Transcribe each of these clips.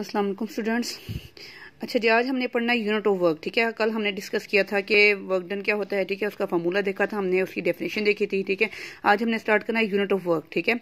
अस्सलाम वालेकुम स्टूडेंट्स अच्छा जी आज हमने पढ़ना है यूनिट ऑफ वर्क ठीक है कल हमने डिस्कस किया था कि वर्क डन क्या होता है ठीक है उसका फार्मूला देखा था हमने उसकी डेफिनेशन देखी थी ठीक है आज हमने स्टार्ट करना है यूनिट ऑफ वर्क ठीक है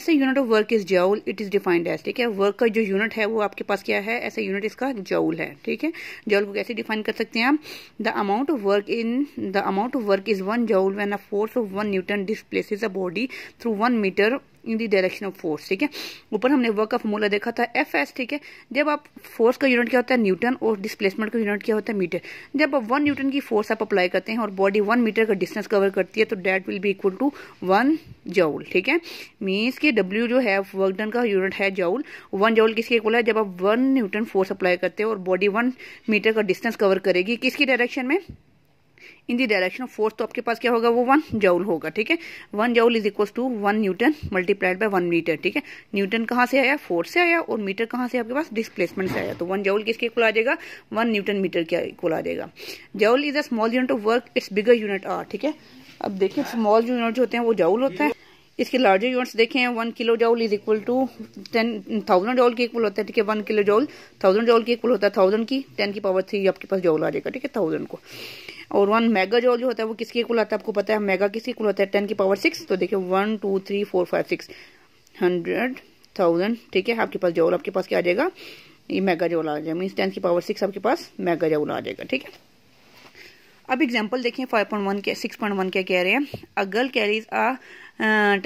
ऐसे unit of work is joule it is defined as ठीक है वर्क का जो यूनिट है वो आपके पास क्या है ऐसा यूनिट इसका जाउल है ठीक है जाउल को कैसे डिफाइन कर सकते हैं आप the amount of work in the amount of work is one joule when a force of one newton displaces a body through one metre in the direction of force ठीक है ऊपर हमने वर्क का formula देखा था F S ठीक है जब आप फोर्स का यूनिट क्या होता है न्यूटन और डिस्प्लेसमेंट का यूनिट क्या होता है मीटर जब आप वन न्यूटन की फोर्स आप अप्लाई करते हैं और बॉडी वन मीटर का डिस्टेंस कवर करती है तो that will be equal to one joule ठीक है मीन्स कि डब्ल्यू जो है वर्क डन का यूनिट है जाउल वन जाउल किसके इक्वल है जब आप वन न्यूटन फोर्स अप्लाई करते हैं और बॉडी वन मीटर का डिस्टेंस कवर करेगी किसकी डायरेक्शन में in the direction of force तो आपके पास क्या होगा वो वन जाउल होगा ठीक है one joule is equal to one newton multiplied by one metre ठीक है न्यूटन कहाँ से आया फोर्स से आया और मीटर कहाँ से आपके पास डिस्प्लेसमेंट से आया तो वन जाउल किसके इक्वल आ जाएगा वन न्यूटन मीटर के इक्वल आ जाएगा joule is a small unit of work its bigger unit are ठीक है अब देखिए स्मॉल यूनिट जो होते हैं वो जाउल होता है इसके लार्जर यूनिट्स देखें one kilojoule is equal to ten thousand joule के इक्वल होता है ठीक है one kilojoule thousand joule के इक्वल होता है थाउजेंड की टेन की पावर थ्री आपके पास जाउल आ जाएगा ठीक है थाउजेंड को और वन मेगा जॉल जो होता है वो किसके इक्वल आता है आपको पता है मेगा किसके इक्वल होता है टेन की पावर सिक्स तो देखिए one two three four five six hundred thousand ठीक है आपके पास जॉल आपके पास क्या आ जाएगा ये मेगा जॉल आ जाएगा मीन्स टेन की पावर सिक्स आपके पास मेगा जाउल आ जाएगा ठीक है अब एग्जाम्पल एग्जांपल देखें 5.1 के वन क्या कह रहे हैं a girl carries a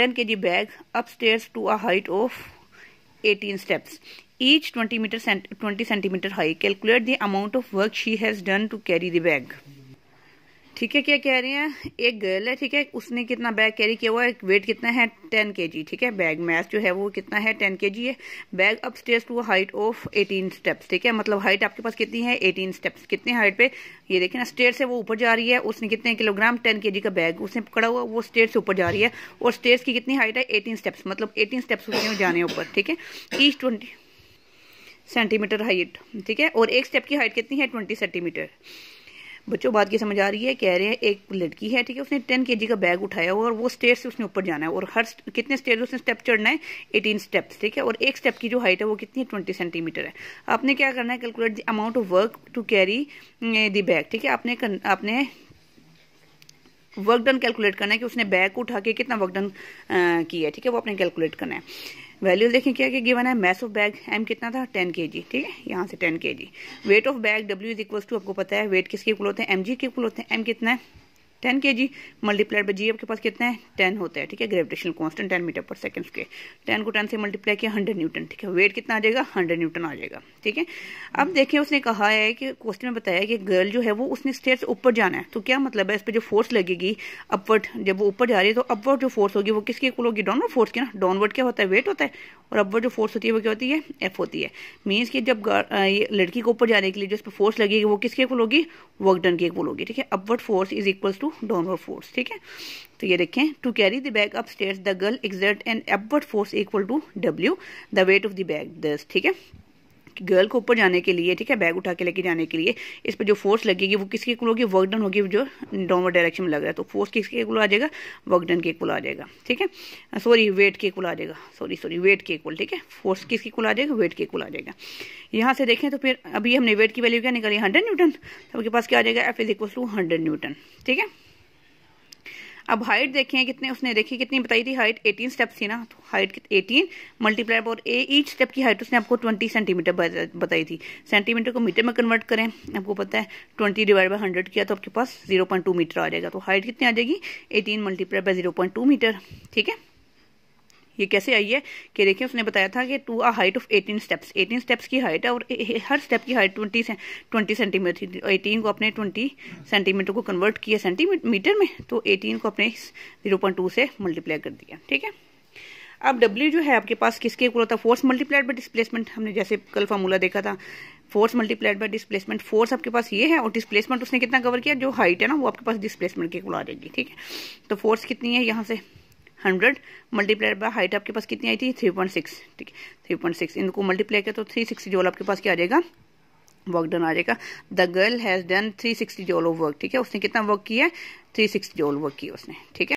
ten K G bag up stairs to a height of 18 steps each twenty metre 20 centimetre high calculate the amount of work she has done to carry the bag ठीक है क्या कह रही हैं एक girl है ठीक है उसने कितना बैग कैरी किया हुआ है वेट कितना है टेन के जी ठीक है बैग मैथ जो है वो कितना है टेन के जी है bag up stage to height of eighteen steps ठीक है मतलब हाइट आपके पास कितनी है एटीन स्टेप्स कितने हाइट पे ये देखें ना स्टेट से वो ऊपर जा रही है उसने कितने किलोग्राम टेन के जी का बैग उसने पकड़ा हुआ वो स्टेट से ऊपर जा रही है और स्टेज की कितनी हाइट है एटीन स्टेप्स मतलब एटीन स्टेप्स उसने जाने ऊपर ठीक है ईस्ट ट्वेंटी सेंटीमीटर हाइट ठीक है और एक स्टेप की हाइट कितनी है ट्वेंटी सेंटीमीटर बच्चों बात की समझ आ रही है कह रहे हैं एक लड़की है ठीक है उसने टेन के का बैग उठाया हुआ और वो स्टेट से उसने ऊपर जाना है और हर कितने स्टेट उसने स्टेप चढ़ना है एटीन स्टेप्स ठीक है और एक स्टेप की जो हाइट है वो कितनी है ट्वेंटी सेंटीमीटर है आपने क्या करना है calculate the amount of work to carry the bag ठीक है आपने आपने वर्क डन कैलकुलेट करना है कि उसने बैग को उठा के कितना वर्क डन किया है ठीक है वो आपने कैलकुलेट करना है वैल्यू देखें क्या क्या गिवन है मैस ऑफ बैग एम कितना था टेन के जी ठीक है यहाँ से ten K G weight of bag W is equal to आपको पता है वेट किसके इक्वल होते हैं एम जी के इक्वल होते हैं एम कितना है ten K ji multiplied by जी आपके पास कितना है टेन होता है ठीक है gravitation constant ten meter per second के टेन को टेन से मल्टीप्लाई किया हंड्रेड न्यूटन ठीक है वेट कितना आ जाएगा हंड्रेड न्यूटन आ जाएगा ठीक है अब देखिए उसने कहा है कि क्वेश्चन में बताया कि गर्ल जो है वो उसने स्टेट ऊपर जाना है तो क्या मतलब है इस पर जो फोर्स लगेगी अपवर्ड जब वो ऊपर जा रही है तो अपवर्ड जो फोर्स होगी वो किसके कुल होगी डाउनवर्ड फोर्स की ना डाउनवर्ड क्या होता है वेट होता है और अपवर्ड जो फोर्स होती है वो क्या होती है एफ होती है मीन्स की जब ये लड़की को ऊपर जाने के लिए जो इस पर फोर्स लगेगी वो किसके कुल होगी वर्कडन के इक्वल होगी ठीक है upward force is equals to downward force ठीक है तो ये देखें to carry the bag up stair the girl exert an upward force equal to W the weight of the bag दस ठीक है गर्ल को ऊपर जाने के लिए ठीक है बैग उठा के लेके जाने के लिए इस पर जो फोर्स लगेगी वो किसके कुल होगी वर्कडन होगी जो डाउनवर्ड डायरेक्शन में लग रहा है तो फोर्स किसके कुल आ जाएगा वर्कडन के कुल आ जाएगा ठीक है सॉरी uh, वेट के कुल आ जाएगा सॉरी सॉरी वेट के कुल ठीक है फोर्स किसके कुल आ जाएगा वेट के कुल आ जाएगा यहाँ से देखें तो फिर अभी हमने वेट की वैल्यू क्या निकाली हंड्रेड न्यूटन तो आपके पास क्या आ जाएगा F is equal to hundred newton ठीक है अब हाइट देखें कितने उसने देखी कितनी बताई थी हाइट 18 स्टेप थी ना तो हाइट 18 मल्टीप्लाई और ए ईच स्टेप की हाइट उसने आपको 20 सेंटीमीटर बताई थी सेंटीमीटर को मीटर में कन्वर्ट करें आपको पता है 20 डिवाइड बाई हंड्रेड किया तो आपके पास 0.2 मीटर आ जाएगा तो हाइट कितनी आ जाएगी 18 मल्टीप्लाई बाय टू मीटर ठीक है ये कैसे आई है कि देखिए उसने बताया था कि to a height of 18 steps 18 steps की हाइट है और हर स्टेप की हाइट 20 से 20 सेंटीमीटर थी एटीन को अपने 20 सेंटीमीटर को कन्वर्ट किया सेंटीमीटर में तो 18 को अपने 0.2 से मल्टीप्लाई कर दिया ठीक है अब W जो है आपके पास किसके इक्वल होता है फोर्स मल्टीप्लाइड बाई डिस्प्लेसमेंट हमने जैसे कल फार्मूला देखा था force multiplied by displacement force आपके पास ये है और डिस्प्लेसमेंट उसने कितना कवर किया जो हाइट है ना वो आपके पास डिस्प्लेसमेंट के इक्वल आ जाएगी ठीक है तो फोर्स कितनी है यहाँ से हंड्रेड मल्टीप्लाइड बाय हाइट आपके पास कितनी आई थी थ्री पॉइंट सिक्स ठीक है थ्री पॉइंट सिक्स इनको मल्टीप्लाई किया तो थ्री सिक्सटी जोल आपके पास क्या आ जाएगा वर्क डन आ जाएगा the girl has done three sixty joule of work ठीक है उसने कितना वर्क किया है थ्री सिक्सटी जोल वर्क किया उसने ठीक है